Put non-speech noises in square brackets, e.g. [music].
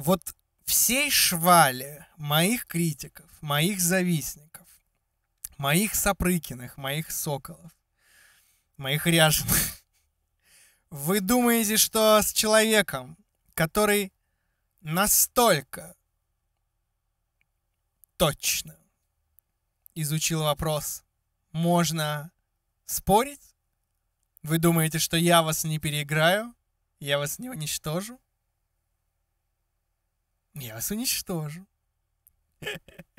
вот всей швали моих критиков, моих завистников, моих Сапрыкиных, моих Соколов, моих ряженых, [laughs] вы думаете, что с человеком, который настолько точно изучил вопрос, можно спорить? Вы думаете, что я вас не переиграю? Я вас не уничтожу? Я вас уничтожу. [laughs]